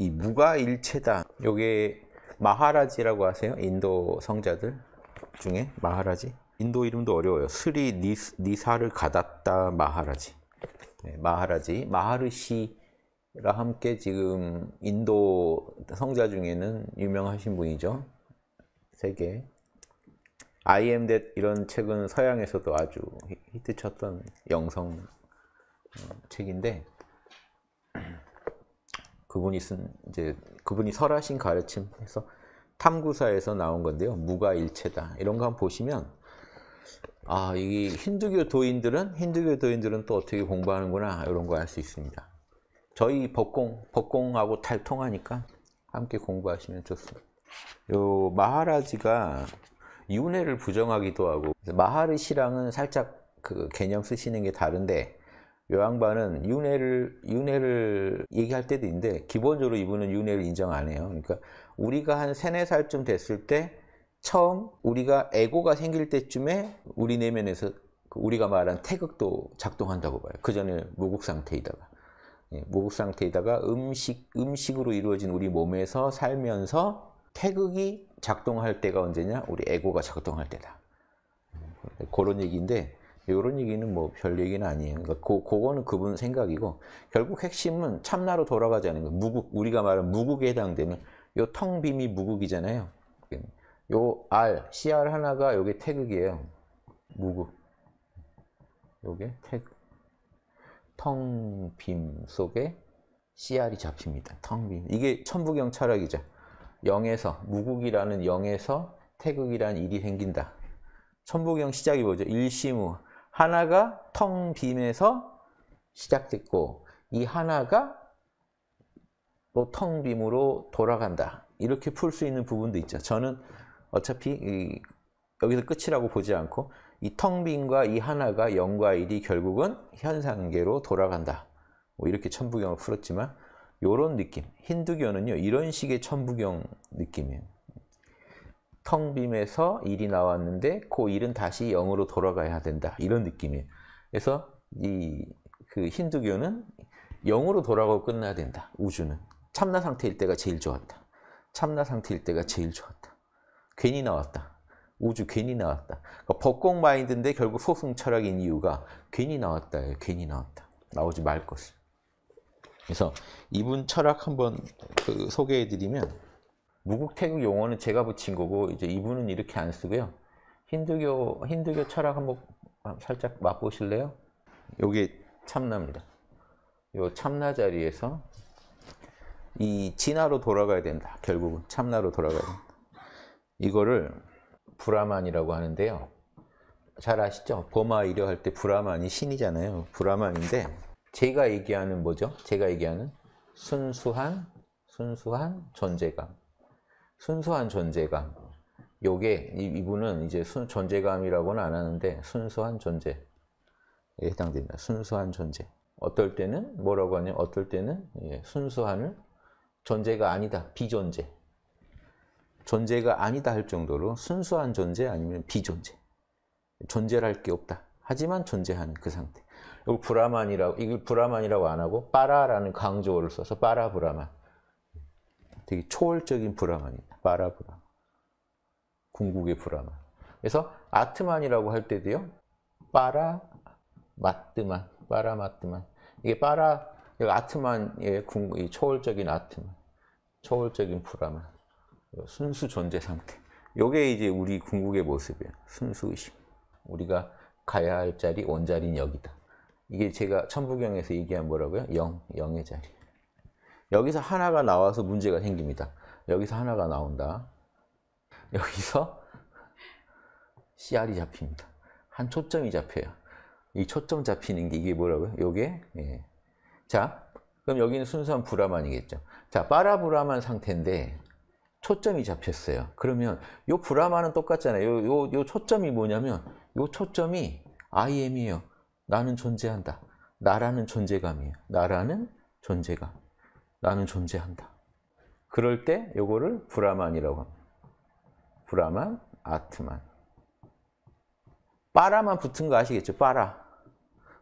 이 무가일체다. 요게 마하라지라고 하세요. 인도 성자들 중에 마하라지. 인도 이름도 어려워요. 스리 니스, 니사를 가닿다 마하라지. 네, 마하라지, 마하르시라 함께 지금 인도 성자 중에는 유명하신 분이죠. 세계. I am t 이런 책은 서양에서도 아주 히트쳤던 영성 어, 책인데 그분이 쓴 이제 그분이 설하신 가르침에서 탐구사에서 나온 건데요. 무가일체다. 이런 거 한번 보시면 아, 이 힌두교 도인들은 힌두교 도인들은 또 어떻게 공부하는구나 이런 거 알 수 있습니다. 저희 법공 법공하고 탈통하니까 함께 공부하시면 좋습니다. 요 마하라지가 윤회를 부정하기도 하고 마하르시랑은 살짝 그 개념 쓰시는 게 다른데 요 양반은 윤회를 윤회를 얘기할 때도 있는데 기본적으로 이분은 윤회를 인정 안 해요. 그러니까 우리가 한 세네 살쯤 됐을 때 처음 우리가 에고가 생길 때쯤에 우리 내면에서 그 우리가 말한 태극도 작동한다고 봐요. 그 전에 무국 상태이다가 예, 무국 상태이다가 음식 음식으로 이루어진 우리 몸에서 살면서 태극이 작동할 때가 언제냐? 우리 에고가 작동할 때다. 음, 그런 얘기인데 이런 얘기는 뭐 별 얘기는 아니에요. 그러니까 고, 그거는 그분 생각이고 결국 핵심은 참나로 돌아가자는 거. 예요 무국 우리가 말하는 무국에 해당되는 요텅 빔이 무국이잖아요. 요 R, CR 하나가 요게 태극이에요. 무국. 요게 태극. 텅빔 속에 CR이 잡힙니다. 텅 빔. 이게 천부경 철학이죠. 0에서 무국이라는 0에서 태극이라는 일이 생긴다. 천부경 시작이 뭐죠? 일심우 하나가 텅 빔에서 시작됐고 이 하나가 또텅 빔으로 돌아간다. 이렇게 풀 수 있는 부분도 있죠. 저는 어차피 이, 여기서 끝이라고 보지 않고 이 텅빔과이 하나가 0과 1이 결국은 현상계로 돌아간다. 뭐 이렇게 천부경을 풀었지만 이런 느낌. 힌두교는요. 이런 식의 천부경 느낌이에요. 텅 빔에서 1이 나왔는데 그 1은 다시 0으로 돌아가야 된다. 이런 느낌이에요. 그래서 이그 힌두교는 0으로 돌아가고 끝나야 된다. 우주는. 참나 상태일 때가 제일 좋았다. 참나 상태일 때가 제일 좋았다. 괜히 나왔다. 우주 괜히 나왔다. 그러니까 법공 마인드인데 결국 소승 철학인 이유가 괜히 나왔다. 괜히 나왔다. 나오지 말 것을. 그래서 이분 철학 한번 그 소개해드리면 무국태국 용어는 제가 붙인 거고 이제 이분은 이렇게 안 쓰고요. 힌두교 힌두교 철학 한번 살짝 맛보실래요? 여기 참나입니다. 요 참나 자리에서 이 진화로 돌아가야 된다. 결국은 참나로 돌아가야 된다. 이거를 브라만이라고 하는데요. 잘 아시죠? 보마 이려 할때 브라만이 신이잖아요. 브라만인데 제가 얘기하는 뭐죠? 제가 얘기하는 순수한 순수한 존재감. 순수한 존재감. 요게 이분은 이제 순, 존재감이라고는 안 하는데 순수한 존재에 해당됩니다. 순수한 존재. 어떨 때는 뭐라고 하냐? 어떨 때는 예, 순수한을 존재가 아니다. 비존재. 존재가 아니다 할 정도로 순수한 존재 아니면 비존재. 존재할 게 없다. 하지만 존재하는 그 상태. 이걸 브라만이라고 이걸 브라만이라고 안 하고 빠라라는 강조어를 써서 빠라 브라만. 되게 초월적인 브라만입니다. 바라브라 궁극의 브라만 그래서 아트만이라고 할 때도요 빠라 마트만 빠라 마트만 이게 빠라 아트만의 궁극 초월적인 아트만 초월적인 브라만 순수 존재 상태 요게 이제 우리 궁극의 모습이에요 순수 의식 우리가 가야 할 자리 원자리는 여기다 이게 제가 천부경에서 얘기한 뭐라고요? 영, 영의 자리 여기서 하나가 나와서 문제가 생깁니다 여기서 하나가 나온다. 여기서 CR이 잡힙니다. 한 초점이 잡혀요. 이 초점 잡히는 게 이게 뭐라고요? 요게 예. 자 그럼 여기는 순수한 브라만이겠죠. 자 파라브라만 상태인데 초점이 잡혔어요. 그러면 요 브라만은 똑같잖아요. 요, 요, 요 초점이 뭐냐면 요 초점이 I am이에요. 나는 존재한다. 나라는 존재감이에요. 나라는 존재감. 나는 존재한다. 그럴 때 요거를 브라만이라고 합니다. 브라만, 아트만. 빠라만 붙은 거 아시겠죠? 빠라.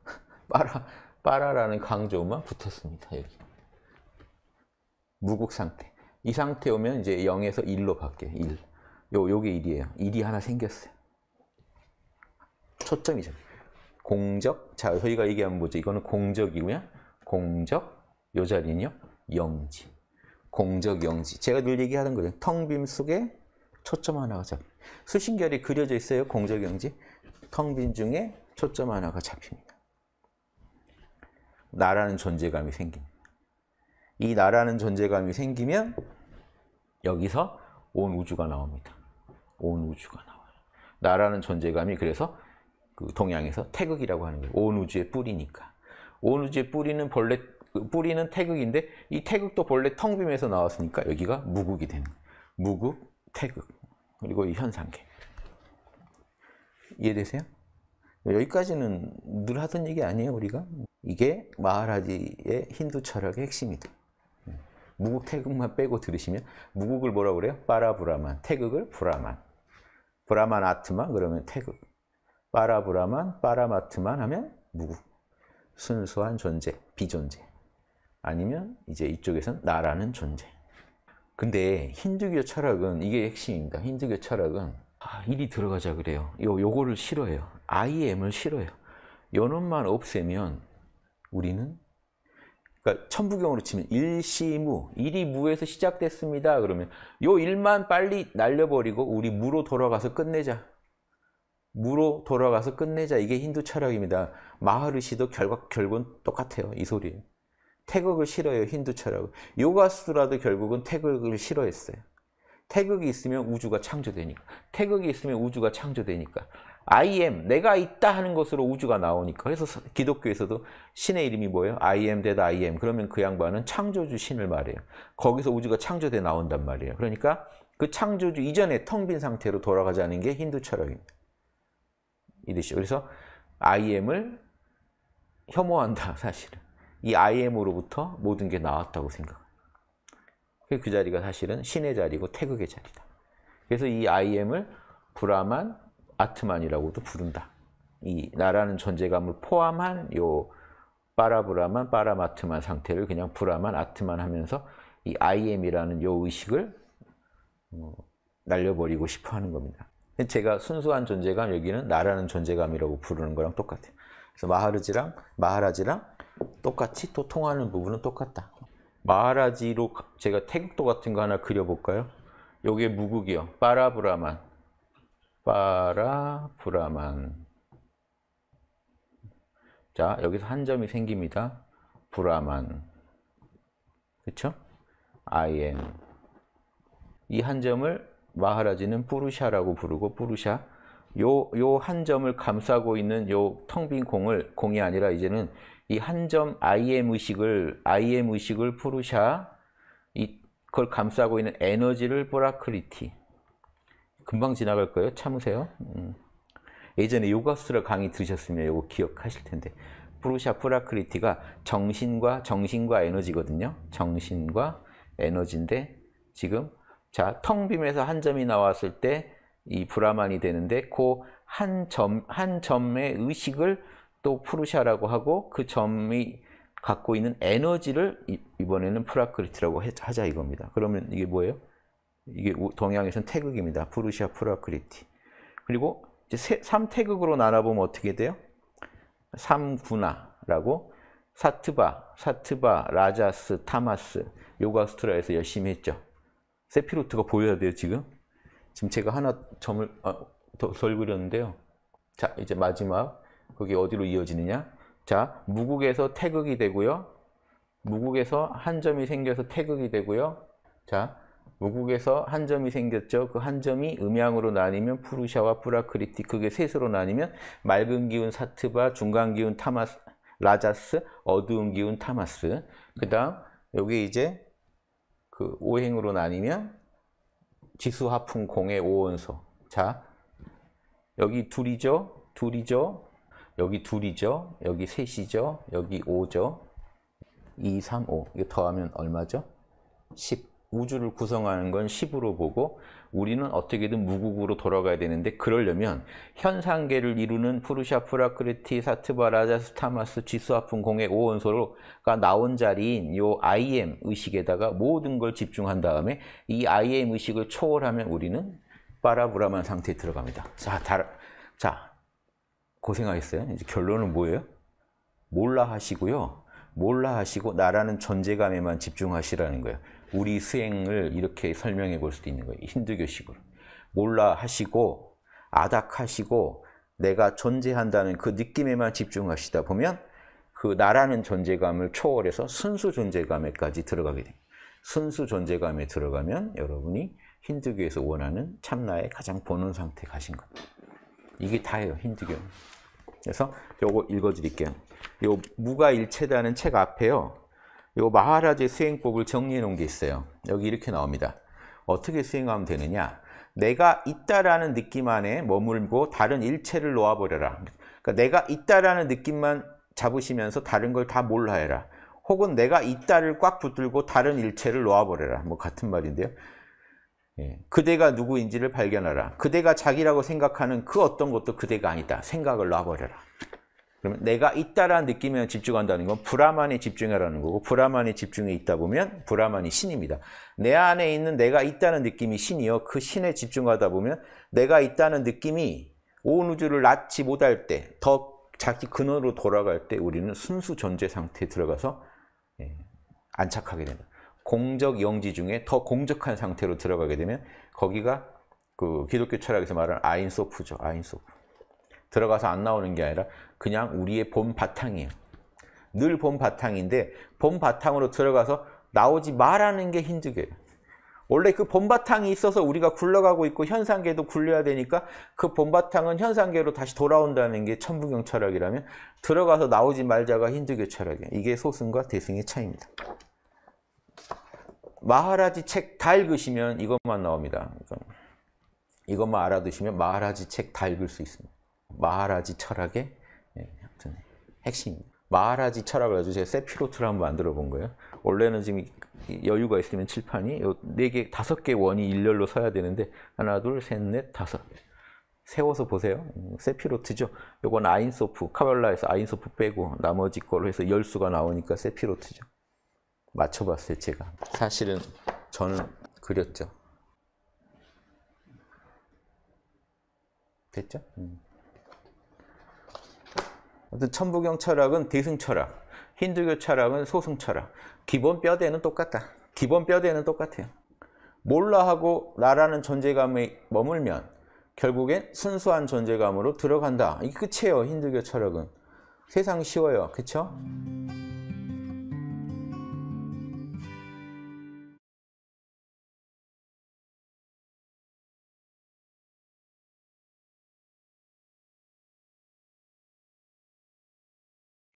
빠라, 빠라라는 강조음만 붙었습니다. 여기. 무국 상태. 이 상태 오면 이제 0에서 1로 바뀌어요. 1. 요, 요게 1이에요. 1이 하나 생겼어요. 초점이죠. 공적. 자, 저희가 얘기하면 뭐죠? 이거는 공적이고요. 공적. 요 자리는요. 영지. 공적 영지. 제가 늘 얘기하는 거죠. 텅빔 속에 초점 하나가 잡. 힙니다 수신결이 그려져 있어요. 공적 영지. 텅빈 중에 초점 하나가 잡힙니다. 나라는 존재감이 생깁니다. 이 나라는 존재감이 생기면 여기서 온 우주가 나옵니다. 온 우주가 나와요. 나라는 존재감이 그래서 그 동양에서 태극이라고 하는 거예요. 온 우주의 뿌리니까. 온 우주의 뿌리는 본래 그 뿌리는 태극인데 이 태극도 본래 텅 빔에서 나왔으니까 여기가 무극이 되는 거예요. 무극, 태극 그리고 이 현상계 이해되세요? 여기까지는 늘 하던 얘기 아니에요 우리가 이게 마하라지의 힌두 철학의 핵심이다 무극 태극만 빼고 들으시면 무극을 뭐라 그래요? 빠라브라만 태극을 브라만 브라만 아트만 그러면 태극 빠라브라만 빠라마트만 하면 무극 순수한 존재, 비존재 아니면 이제 이쪽에선 나라는 존재. 근데 힌두교 철학은 이게 핵심입니다. 힌두교 철학은 아, 일이 들어가자 그래요. 요, 요거를 싫어해요. I am을 싫어해요. 요놈만 없애면 우리는 그러니까 천부경으로 치면 일시무, 일이 무에서 시작됐습니다. 그러면 요 일만 빨리 날려버리고 우리 무로 돌아가서 끝내자. 무로 돌아가서 끝내자. 이게 힌두 철학입니다. 마하르시도 결과, 결국은 똑같아요. 이 소리예요. 태극을 싫어해요. 힌두처럼. 철 요가수라도 결국은 태극을 싫어했어요. 태극이 있으면 우주가 창조되니까. 태극이 있으면 우주가 창조되니까. I am, 내가 있다 하는 것으로 우주가 나오니까. 그래서 기독교에서도 신의 이름이 뭐예요? I am 되다 a t I am. 그러면 그 양반은 창조주 신을 말해요. 거기서 우주가 창조돼 나온단 말이에요. 그러니까 그 창조주 이전에 텅 빈 상태로 돌아가자는 게 힌두 철학입니다. 이듯이 그래서 I am을 혐오한다, 사실은. 이 IM으로부터 모든 게 나왔다고 생각합니다. 그 자리가 사실은 신의 자리고 태극의 자리다. 그래서 이 IM을 브라만, 아트만이라고도 부른다. 이 나라는 존재감을 포함한 요 빠라브라만, 빠라마트만 상태를 그냥 브라만, 아트만 하면서 이 IM이라는 요 의식을 어, 날려버리고 싶어 하는 겁니다. 제가 순수한 존재감 여기는 나라는 존재감이라고 부르는 거랑 똑같아요. 그래서 마하르지랑 마하라지랑 똑같이 또 통하는 부분은 똑같다. 마하라지로 제가 태극도 같은 거 하나 그려볼까요? 요게 무국이요. 빠라브라만. 빠라브라만. 자, 여기서 한 점이 생깁니다. 브라만. 그쵸? I am. 이 한 점을 마하라지는 뿌르샤라고 부르고 뿌르샤요 요 한 점을 감싸고 있는 요 텅 빈 공을 공이 아니라 이제는 이한점 IM 의식을 IM 의식을 푸르샤 이걸 감싸고 있는 에너지를 보라크리티 금방 지나갈 거예요. 참으세요. 음. 예전에 요가수라 강의 들으셨으면 이거 기억하실 텐데 푸르샤 프라크리티가 정신과 정신과 에너지거든요. 정신과 에너지인데 지금 자 텅빔에서 한 점이 나왔을 때 이 브라만이 되는데 그 한점 한 점의 의식을 또 푸르샤라고 하고 그 점이 갖고 있는 에너지를 이번에는 프라크리트라고 하자 이겁니다. 그러면 이게 뭐예요? 이게 동양에서는 태극입니다. 푸르시 프라크리티. 그리고 이제 3태극으로 나눠보면 어떻게 돼요? 3구나라고 사트바, 사트바, 라자스, 타마스 요가스트라에서 열심히 했죠. 세피로트가 보여야 돼요, 지금. 지금 제가 하나 점을 아, 더, 덜 그렸는데요. 자, 이제 마지막 그게 어디로 이어지느냐? 자, 무극에서 태극이 되고요. 무극에서 한 점이 생겨서 태극이 되고요. 자, 무국에서 한 점이 생겼죠. 그 한 점이 음양으로 나뉘면 푸르샤와 프라크리티 그게 셋으로 나뉘면 맑은 기운 사트바, 중간 기운 타마스, 라자스, 어두운 기운 타마스. 그다음 여기 이제 그 오행으로 나뉘면 지수화풍 공의 오원소. 자 여기 둘이죠, 둘이죠. 여기 둘이죠. 여기 셋이죠. 여기 5죠. 2, 3, 5. 이게 더하면 얼마죠? 10. 우주를 구성하는 건 10으로 보고 우리는 어떻게든 무국으로 돌아가야 되는데 그러려면 현상계를 이루는 푸르샤, 프라크리티, 사트바라자, 스타마스, 지수아픈 공의 오원소로가 나온 자리인 이 IM 의식에다가 모든 걸 집중한 다음에 이 IM 의식을 초월하면 우리는 빠라브라만 상태에 들어갑니다. 자, 다, 자 고생하겠어요. 이제 결론은 뭐예요? 몰라 하시고요. 몰라 하시고 나라는 존재감에만 집중하시라는 거예요. 우리 수행을 이렇게 설명해 볼 수도 있는 거예요. 힌두교식으로. 몰라 하시고 아닥하시고 내가 존재한다는 그 느낌에만 집중하시다 보면 그 나라는 존재감을 초월해서 순수 존재감에까지 들어가게 됩니다. 순수 존재감에 들어가면 여러분이 힌두교에서 원하는 참나의 가장 보는 상태 가신 겁니다. 이게 다예요, 힌두교 그래서 요거 읽어드릴게요. 요 무가일체라는 책 앞에요. 요 마하라제 수행법을 정리해 놓은 게 있어요. 여기 이렇게 나옵니다. 어떻게 수행하면 되느냐? 내가 있다라는 느낌 안에 머물고 다른 일체를 놓아버려라. 그러니까 내가 있다라는 느낌만 잡으시면서 다른 걸 다 몰라해라. 혹은 내가 있다를 꽉 붙들고 다른 일체를 놓아버려라. 뭐 같은 말인데요. 예. 그대가 누구인지를 발견하라. 그대가 자기라고 생각하는 그 어떤 것도 그대가 아니다. 생각을 놔버려라. 그러면 내가 있다라는 느낌에 집중한다는 건 브라만에 집중하라는 거고 브라만에 집중해 있다 보면 브라만이 신입니다. 내 안에 있는 내가 있다는 느낌이 신이요. 그 신에 집중하다 보면 내가 있다는 느낌이 온 우주를 낳지 못할 때더 자기 근원으로 돌아갈 때 우리는 순수 존재 상태에 들어가서 예, 안착하게 된다. 공적 영지 중에 더 공적한 상태로 들어가게 되면 거기가 그 기독교 철학에서 말하는 아인소프죠. 아인소프. 들어가서 안 나오는 게 아니라 그냥 우리의 본 바탕이에요. 늘 본 바탕인데 본 바탕으로 들어가서 나오지 말하는게 힌두교예요. 원래 그 본바탕이 있어서 우리가 굴러가고 있고 현상계도 굴려야 되니까 그 본바탕은 현상계로 다시 돌아온다는 게 천부경 철학이라면 들어가서 나오지 말자가 힌두교 철학이에요. 이게 소승과 대승의 차이입니다. 마하라지 책 다 읽으시면 이것만 나옵니다. 이것만 알아두시면 마하라지 책 다 읽을 수 있습니다. 마하라지 철학의 네, 핵심입니다. 마하라지 철학을 해주세요. 세피로트를 한번 만들어 본 거예요. 원래는 지금 여유가 있으면 칠판이 네 개, 다섯 개 원이 일렬로 서야 되는데 하나, 둘, 셋, 넷, 다섯 세워서 보세요. 세피로트죠. 요건 아인소프, 카발라에서 아인소프 빼고 나머지 걸로 해서 열수가 나오니까 세피로트죠. 맞춰봤어요 제가 사실은 저는 그렸죠 됐죠? 음. 아무튼 천부경 철학은 대승 철학 힌두교 철학은 소승 철학 기본 뼈대는 똑같다 기본 뼈대는 똑같아요 몰라하고 나라는 존재감에 머물면 결국엔 순수한 존재감으로 들어간다 이게 끝이에요 힌두교 철학은 세상 쉬워요 그쵸?